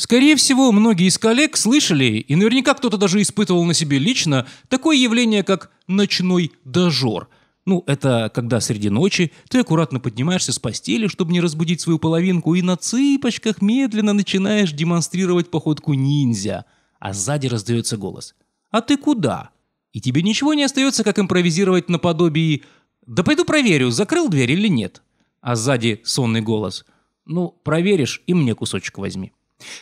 Скорее всего, многие из коллег слышали, и наверняка кто-то даже испытывал на себе лично, такое явление, как ночной дожор. Ну, это когда среди ночи ты аккуратно поднимаешься с постели, чтобы не разбудить свою половинку, и на цыпочках медленно начинаешь демонстрировать походку ниндзя. А сзади раздается голос. «А ты куда?» И тебе ничего не остается, как импровизировать наподобие «Да пойду проверю, закрыл дверь или нет?» А сзади сонный голос «Ну, проверишь и мне кусочек возьми».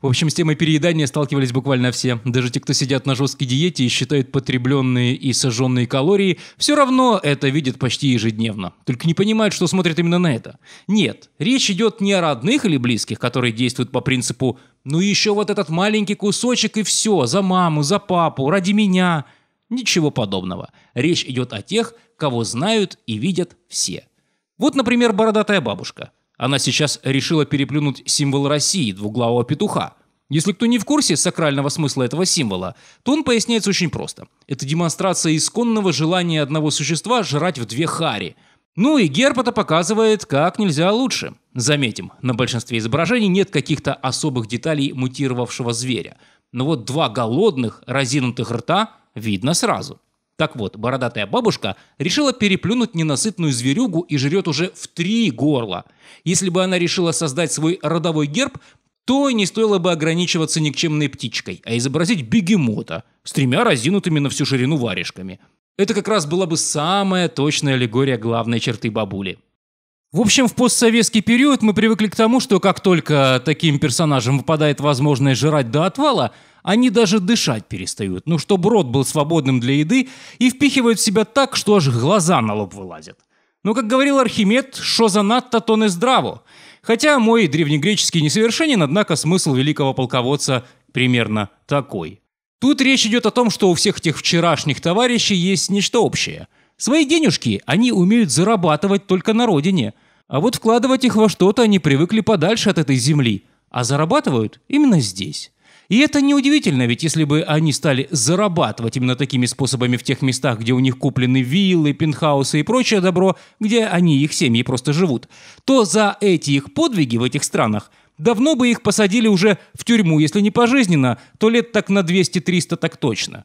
В общем, с темой переедания сталкивались буквально все. Даже те, кто сидят на жесткой диете и считают потребленные и сожженные калории, все равно это видят почти ежедневно. Только не понимают, что смотрят именно на это. Нет, речь идет не о родных или близких, которые действуют по принципу «ну еще вот этот маленький кусочек и все, за маму, за папу, ради меня». Ничего подобного. Речь идет о тех, кого знают и видят все. Вот, например, бородатая бабушка – она сейчас решила переплюнуть символ России – двуглавого петуха. Если кто не в курсе сакрального смысла этого символа, то он поясняется очень просто. Это демонстрация исконного желания одного существа жрать в две хари – ну и герб это показывает как нельзя лучше. Заметим, на большинстве изображений нет каких-то особых деталей мутировавшего зверя. Но вот два голодных, разинутых рта видно сразу. Так вот, бородатая бабушка решила переплюнуть ненасытную зверюгу и жрет уже в три горла. Если бы она решила создать свой родовой герб, то не стоило бы ограничиваться никчемной птичкой, а изобразить бегемота с тремя разинутыми на всю ширину варежками. Это как раз была бы самая точная аллегория главной черты бабули. В общем, в постсоветский период мы привыкли к тому, что как только таким персонажам выпадает возможность жрать до отвала – они даже дышать перестают, ну, чтобы рот был свободным для еды, и впихивают в себя так, что аж глаза на лоб вылазят. Но, ну, как говорил Архимед, «шо за надто, то не здраво». Хотя мой древнегреческий несовершенен, однако смысл великого полководца примерно такой. Тут речь идет о том, что у всех этих вчерашних товарищей есть нечто общее. Свои денежки они умеют зарабатывать только на родине, а вот вкладывать их во что-то они привыкли подальше от этой земли, а зарабатывают именно здесь. И это неудивительно, ведь если бы они стали зарабатывать именно такими способами в тех местах, где у них куплены виллы, пентхаусы и прочее добро, где они и их семьи просто живут, то за эти их подвиги в этих странах давно бы их посадили уже в тюрьму, если не пожизненно, то лет так на 200-300 так точно.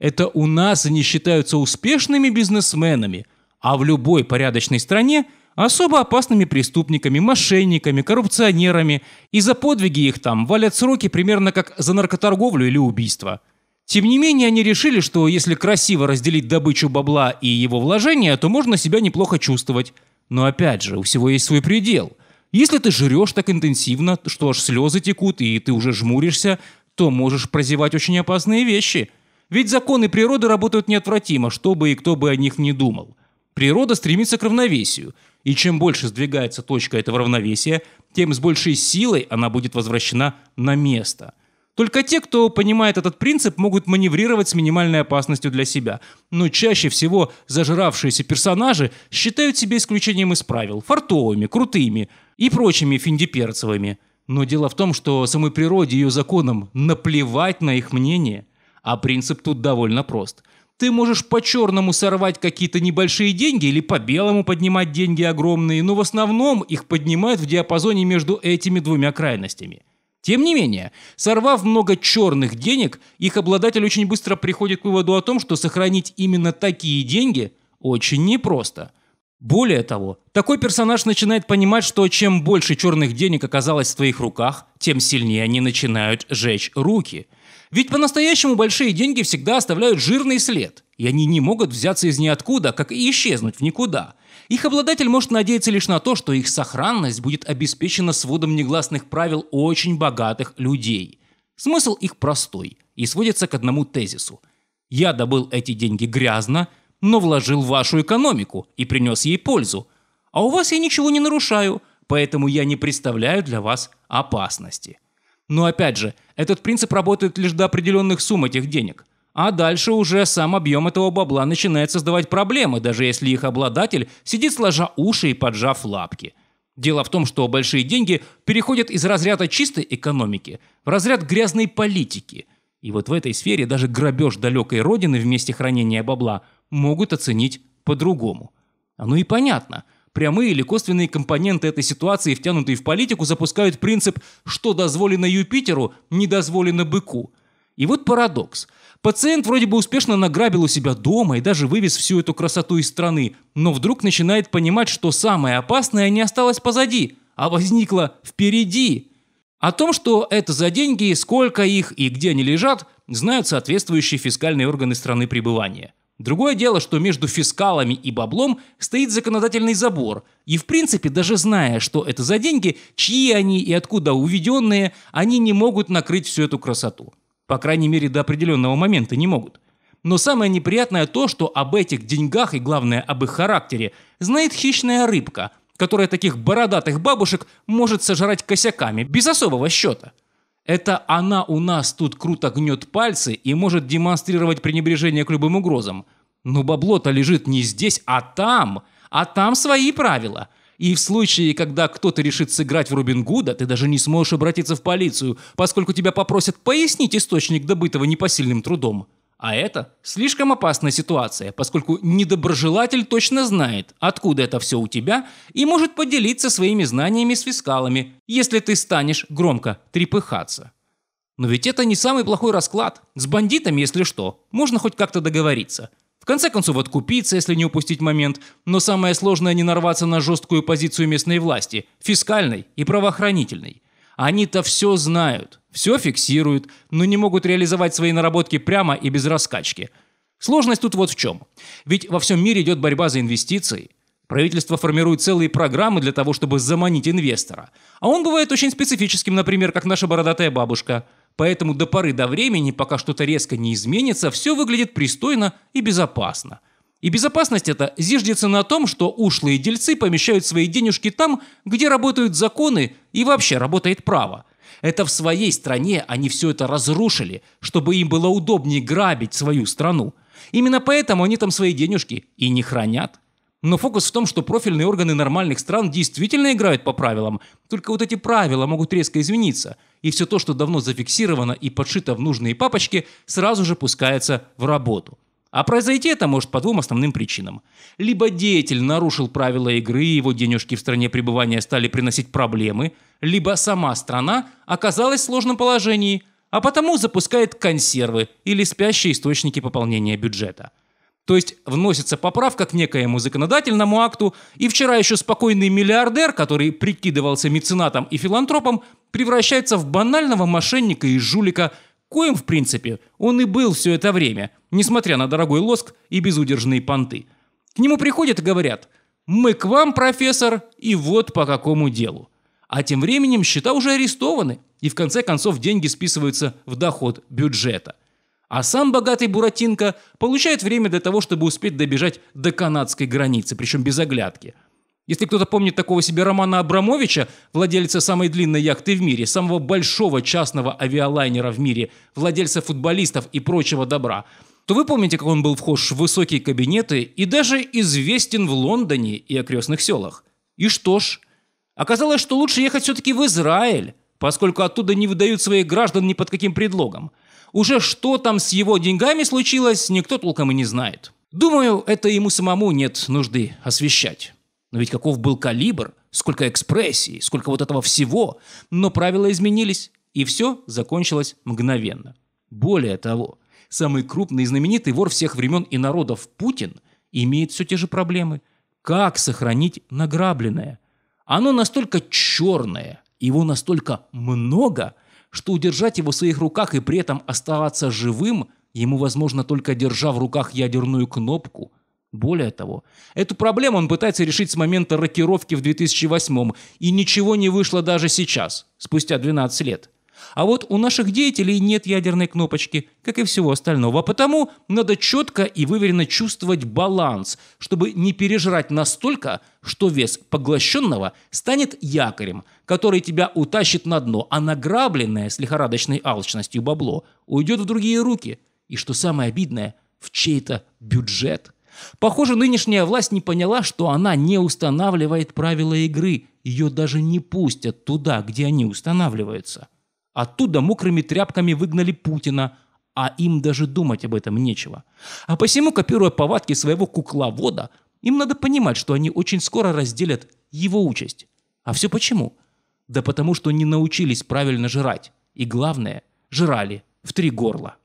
Это у нас они считаются успешными бизнесменами, а в любой порядочной стране – особо опасными преступниками, мошенниками, коррупционерами, и за подвиги их там валят сроки примерно как за наркоторговлю или убийство. Тем не менее, они решили, что если красиво разделить добычу бабла и его вложения, то можно себя неплохо чувствовать. Но опять же, у всего есть свой предел. Если ты жрешь так интенсивно, что аж слезы текут и ты уже жмуришься, то можешь прозевать очень опасные вещи. Ведь законы природы работают неотвратимо, что бы и кто бы о них не думал. Природа стремится к равновесию – и чем больше сдвигается точка этого равновесия, тем с большей силой она будет возвращена на место. Только те, кто понимает этот принцип, могут маневрировать с минимальной опасностью для себя. Но чаще всего зажравшиеся персонажи считают себя исключением из правил, фартовыми, крутыми и прочими финдиперцевыми. Но дело в том, что самой природе и ее законам наплевать на их мнение. А принцип тут довольно прост – ты можешь по-черному сорвать какие-то небольшие деньги или по-белому поднимать деньги огромные, но в основном их поднимают в диапазоне между этими двумя крайностями. Тем не менее, сорвав много черных денег, их обладатель очень быстро приходит к выводу о том, что сохранить именно такие деньги очень непросто. Более того, такой персонаж начинает понимать, что чем больше черных денег оказалось в твоих руках, тем сильнее они начинают жечь руки – ведь по-настоящему большие деньги всегда оставляют жирный след, и они не могут взяться из ниоткуда, как и исчезнуть в никуда. Их обладатель может надеяться лишь на то, что их сохранность будет обеспечена сводом негласных правил очень богатых людей. Смысл их простой и сводится к одному тезису. Я добыл эти деньги грязно, но вложил в вашу экономику и принес ей пользу. А у вас я ничего не нарушаю, поэтому я не представляю для вас опасности. Но опять же, этот принцип работает лишь до определенных сумм этих денег. А дальше уже сам объем этого бабла начинает создавать проблемы, даже если их обладатель сидит сложа уши и поджав лапки. Дело в том, что большие деньги переходят из разряда чистой экономики в разряд грязной политики. И вот в этой сфере даже грабеж далекой родины в месте хранения бабла могут оценить по-другому. ну и понятно – Прямые или косвенные компоненты этой ситуации, втянутые в политику, запускают принцип «что дозволено Юпитеру, не дозволено быку». И вот парадокс. Пациент вроде бы успешно награбил у себя дома и даже вывез всю эту красоту из страны, но вдруг начинает понимать, что самое опасное не осталось позади, а возникло впереди. О том, что это за деньги, сколько их и где они лежат, знают соответствующие фискальные органы страны пребывания. Другое дело, что между фискалами и баблом стоит законодательный забор, и в принципе, даже зная, что это за деньги, чьи они и откуда уведенные, они не могут накрыть всю эту красоту. По крайней мере, до определенного момента не могут. Но самое неприятное то, что об этих деньгах и, главное, об их характере знает хищная рыбка, которая таких бородатых бабушек может сожрать косяками, без особого счета. Это она у нас тут круто гнет пальцы и может демонстрировать пренебрежение к любым угрозам. Но бабло-то лежит не здесь, а там. А там свои правила. И в случае, когда кто-то решит сыграть в Робин Гуда, ты даже не сможешь обратиться в полицию, поскольку тебя попросят пояснить источник добытого непосильным трудом. А это слишком опасная ситуация, поскольку недоброжелатель точно знает, откуда это все у тебя, и может поделиться своими знаниями с фискалами, если ты станешь громко трепыхаться. Но ведь это не самый плохой расклад. С бандитами, если что, можно хоть как-то договориться. В конце концов, откупиться, если не упустить момент. Но самое сложное не нарваться на жесткую позицию местной власти, фискальной и правоохранительной. Они-то все знают, все фиксируют, но не могут реализовать свои наработки прямо и без раскачки. Сложность тут вот в чем. Ведь во всем мире идет борьба за инвестиции. Правительство формирует целые программы для того, чтобы заманить инвестора. А он бывает очень специфическим, например, как наша бородатая бабушка. Поэтому до поры до времени, пока что-то резко не изменится, все выглядит пристойно и безопасно – и безопасность эта зиждется на том, что ушлые дельцы помещают свои денежки там, где работают законы и вообще работает право. Это в своей стране они все это разрушили, чтобы им было удобнее грабить свою страну. Именно поэтому они там свои денежки и не хранят. Но фокус в том, что профильные органы нормальных стран действительно играют по правилам, только вот эти правила могут резко измениться, и все то, что давно зафиксировано и подшито в нужные папочки, сразу же пускается в работу. А произойти это может по двум основным причинам. Либо деятель нарушил правила игры, и его денежки в стране пребывания стали приносить проблемы, либо сама страна оказалась в сложном положении, а потому запускает консервы или спящие источники пополнения бюджета. То есть вносится поправка к некоему законодательному акту, и вчера еще спокойный миллиардер, который прикидывался меценатом и филантропом, превращается в банального мошенника и жулика – Коим, в принципе, он и был все это время, несмотря на дорогой лоск и безудержные понты. К нему приходят и говорят «Мы к вам, профессор, и вот по какому делу». А тем временем счета уже арестованы, и в конце концов деньги списываются в доход бюджета. А сам богатый буратинка получает время для того, чтобы успеть добежать до канадской границы, причем без оглядки – если кто-то помнит такого себе Романа Абрамовича, владельца самой длинной яхты в мире, самого большого частного авиалайнера в мире, владельца футболистов и прочего добра, то вы помните, как он был вхож в высокие кабинеты и даже известен в Лондоне и окрестных селах. И что ж, оказалось, что лучше ехать все-таки в Израиль, поскольку оттуда не выдают своих граждан ни под каким предлогом. Уже что там с его деньгами случилось, никто толком и не знает. Думаю, это ему самому нет нужды освещать. Но ведь каков был калибр, сколько экспрессии, сколько вот этого всего. Но правила изменились, и все закончилось мгновенно. Более того, самый крупный и знаменитый вор всех времен и народов Путин имеет все те же проблемы. Как сохранить награбленное? Оно настолько черное, его настолько много, что удержать его в своих руках и при этом оставаться живым ему возможно только держа в руках ядерную кнопку – более того, эту проблему он пытается решить с момента рокировки в 2008 м и ничего не вышло даже сейчас, спустя 12 лет. А вот у наших деятелей нет ядерной кнопочки, как и всего остального, а потому надо четко и выверенно чувствовать баланс, чтобы не пережрать настолько, что вес поглощенного станет якорем, который тебя утащит на дно, а награбленное с лихорадочной алчностью бабло уйдет в другие руки. И что самое обидное, в чей-то бюджет – Похоже, нынешняя власть не поняла, что она не устанавливает правила игры. Ее даже не пустят туда, где они устанавливаются. Оттуда мокрыми тряпками выгнали Путина, а им даже думать об этом нечего. А посему, копируя повадки своего кукловода, им надо понимать, что они очень скоро разделят его участь. А все почему? Да потому что не научились правильно жрать. И главное, жрали в три горла.